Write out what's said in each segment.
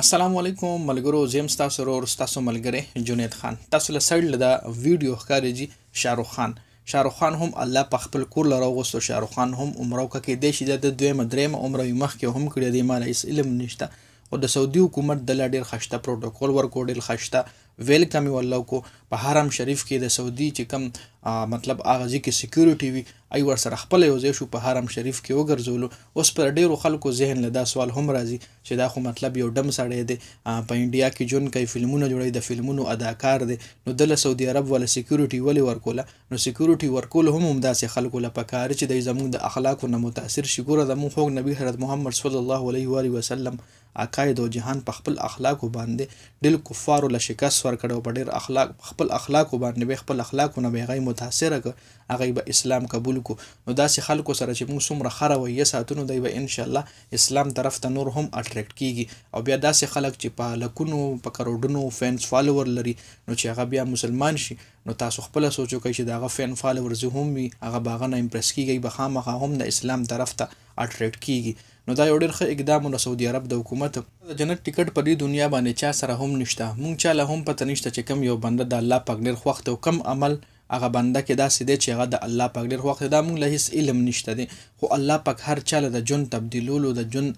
السلام علیکم ملګرو زم تاسو ورور تاسو ملګری جنید خان تاسو له سړل دا ویډیو ښکارې جی شاروخ خان شاروخ خان هم الله په خپل کور لره غوستو شاروخ خان هم عمره کې د شي د دویم دریم عمره مخ کې هم کړی دی مال علم نشته او د سعودي حکومت د لاډر خشته پروتوکول ورکوډل خشته ویل کمی والله کو په حرم شریف کې د سعودي چې کم مطلب هغه ځکه سکیورټي وي ای ور سره خپل یو ځای شو په حرم شریف کې وګرځول اوس پر ډیرو خلکو ذهن له دا سوال هم راځي چې دا خو مطلب یو ډم سړی دی په انډیا کې جون کوي فلمونه جوړي د فلمونو اداکار دی نو د سعودي عرب ول سکیورټي ولې ورکوله نو سکیورټي ورکول هم همداسې خلکو له پکار چې د زموږ د اخلاقو نه متاثر شي ګوره زموږ خوږ نبی حضرت محمد صلی الله علیه و وسلم عقاید او جهان په خپل اخلاقو باندې دل کفارو له شکست ورکړو په ډیر اخلاق خپل اخلاق باندې به خپل اخلاقونه به غي متاثر ک هغه به اسلام قبول کو نو داسې خلکو سره چې موږ سمره خره وي ساتونو دی به ان شاء الله اسلام طرف ته نور هم اټریکټ کیږي او بیا داسې خلک چې په لکونو په کروڑونو فینس فالوور لري نو چې هغه بیا مسلمان شي نو تاسو خپل سوچو کوي چې داغه فین فالوور زه هم وي هغه باغه نه امپرس کیږي به خامخا هم د اسلام طرف ته اټریکټ کیږي نو دا یو ډېر ښه اقدام د سعودي عرب د حکومت د جنت ټیکټ په دې دنیا باندې چا سره هم نشته مونږ چا له هم پته نشته چې کم یو بنده د الله پاک ډېر خوښ او کم عمل هغه بنده کې دا سیده چې هغه د الله پاک ډېر خوښ دا مونږ له هیڅ علم نشته دی خو الله پاک هر چا له د جون تبدیلولو د جون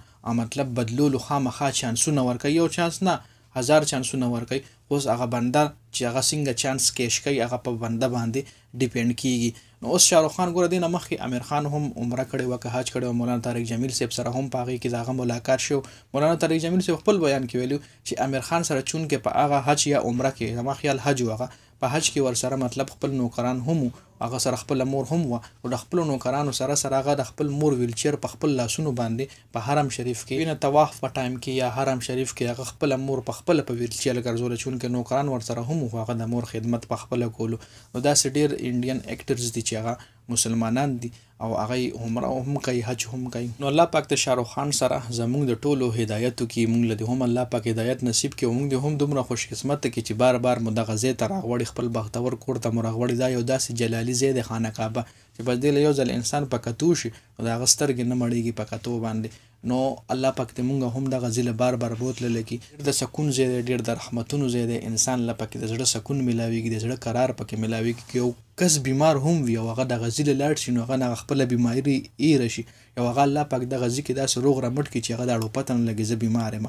مطلب بدلولو خامخا چانسونه ورکوي یو چانس نه هزار چانسونه ورکړي اوس هغه بنده چې هغه څنګه چانس کیش کوي هغه په بنده باندې ډیپند کیږي نو اوس شاروخ خان ګوره دینه مخکې امیر خان هم عمره کړي وکه حج کړي مولانا طارق جمیل صاحب سره هم پاغي کې داغه ملاقات شو مولانا طارق جمیل صاحب خپل بیان کې ویلو چې امیر خان سره چون کې په هغه حج یا عمره کې زما خیال حج وغه په حج کې ور سره مطلب خپل نوکران هم هغه سره خپل مور هم و او د خپل نوکرانو سره سره هغه د خپل مور ویلچیر په خپل لاسونو باندې په حرم شریف کې نه طواف په ټایم کې یا حرم شریف کې هغه خپل مور په خپل په ویلچیر ګرځول چون کې نوکران ور سره هم هغه د مور خدمت په خپل کولو نو دا سډیر انډین اکټرز دي چې هغه مسلمانان دي او هغه عمره هم کوي حج هم کوي نو الله پاک ته شاروخ خان سره زموږ د ټولو هدایتو کې مونږ له هم الله پاک هدایت نصیب کې مونږ هم دومره خوش قسمت کې چې بار بار مو دغه زی تر غوړي خپل بختور کور ته مرغوړي دا یو داسې جلالي زی د خانه کعبه چې بس دی یو ځل انسان پکتو شي دا غسترګ نه مړیږي پکتو باندې نو الله پاک دې مونږ هم د غزله بار بار بوتل لکی د سکون زیاده ډیر د رحمتونو زیاده انسان لپاره کې د زړه سکون ملاويږي د زړه قرار پکې ملاويږي کې یو کس بیمار هم وي او هغه د غزي له لاړ شي نو هغه نه خپل بیماری ایره شي یو هغه الله پاک د غزي کې داسې روغ رمټ کې چې هغه د اړو پتن لګي زه بیمار یم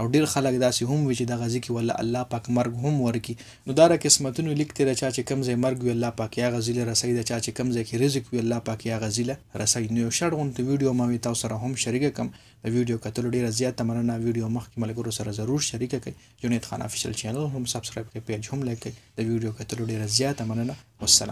او ډیر خلک داسې هم وي چې د غزي کې ولا الله پاک مرګ هم ورکی نو دا را قسمتونو لیکته را چا چې کم ځای مرګ وي الله پاک یا غزي له رسید چا چې کم ځای کې رزق وي الله پاک یا غزي له رسید نو شړغون ته ویډیو ما وی تاسو سره هم شریک کم د ویډیو کتلو ډیره زیاته مننه ویډیو مخکې ملګرو سره ضرور شریک کړئ جنید خان افیشل چینل هم سبسکرایب کړئ پیج هم لایک کړئ د ویډیو کتلو ډیره زیاته مننه والسلام